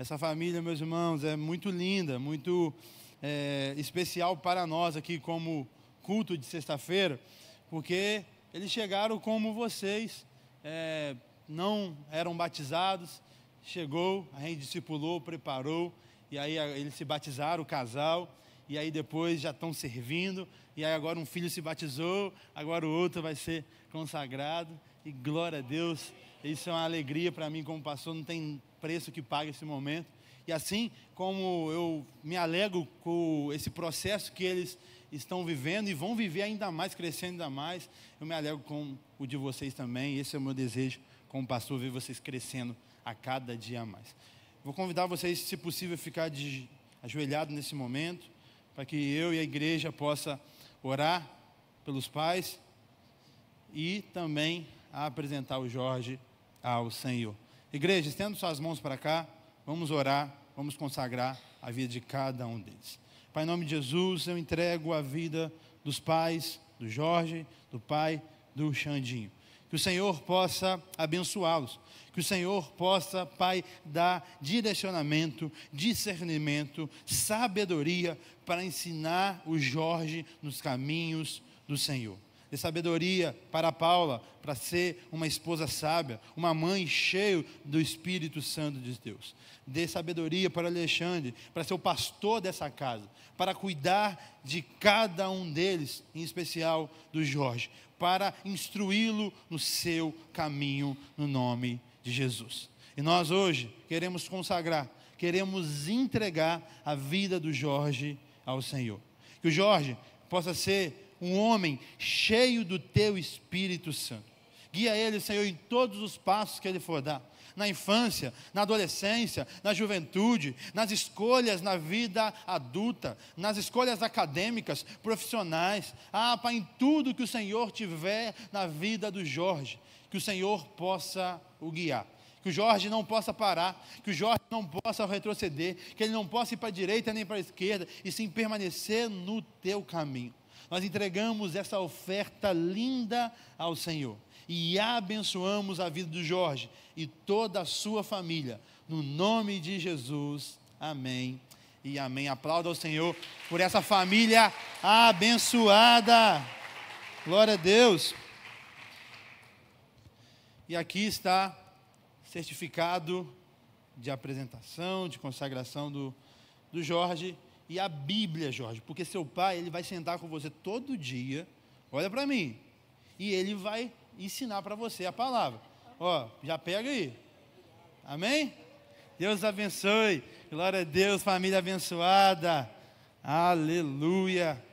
Essa família, meus irmãos, é muito linda, muito é, especial para nós aqui como culto de sexta-feira, porque eles chegaram como vocês, é, não eram batizados, chegou, a gente discipulou, preparou, e aí eles se batizaram, o casal, e aí depois já estão servindo, e aí agora um filho se batizou, agora o outro vai ser consagrado, e glória a Deus, isso é uma alegria para mim como pastor, não tem preço que pague esse momento. E assim como eu me alegro com esse processo que eles estão vivendo e vão viver ainda mais, crescendo ainda mais, eu me alegro com o de vocês também. Esse é o meu desejo como pastor, ver vocês crescendo a cada dia a mais. Vou convidar vocês, se possível, a ficar de, ajoelhado nesse momento para que eu e a igreja possa orar pelos pais e também apresentar o Jorge ao Senhor. Igreja, estendo suas mãos para cá, vamos orar, vamos consagrar a vida de cada um deles. Pai, em nome de Jesus, eu entrego a vida dos pais, do Jorge, do pai, do Xandinho que o Senhor possa abençoá-los, que o Senhor possa, Pai, dar direcionamento, discernimento, sabedoria para ensinar o Jorge nos caminhos do Senhor de sabedoria para Paula, para ser uma esposa sábia, uma mãe cheia do Espírito Santo de Deus. Dê sabedoria para Alexandre, para ser o pastor dessa casa, para cuidar de cada um deles, em especial do Jorge, para instruí-lo no seu caminho, no nome de Jesus. E nós hoje queremos consagrar, queremos entregar a vida do Jorge ao Senhor. Que o Jorge possa ser um homem cheio do teu Espírito Santo. Guia ele, Senhor, em todos os passos que ele for dar. Na infância, na adolescência, na juventude, nas escolhas na vida adulta, nas escolhas acadêmicas, profissionais. Ah, Pai, em tudo que o Senhor tiver na vida do Jorge, que o Senhor possa o guiar que o Jorge não possa parar, que o Jorge não possa retroceder, que ele não possa ir para a direita nem para a esquerda, e sim permanecer no teu caminho. Nós entregamos essa oferta linda ao Senhor e abençoamos a vida do Jorge e toda a sua família. No nome de Jesus, amém e amém. Aplauda ao Senhor por essa família abençoada. Glória a Deus. E aqui está certificado de apresentação, de consagração do, do Jorge e a Bíblia, Jorge, porque seu pai ele vai sentar com você todo dia. Olha para mim. E ele vai ensinar para você a palavra. Ó, já pega aí. Amém? Deus abençoe. Glória a Deus, família abençoada. Aleluia.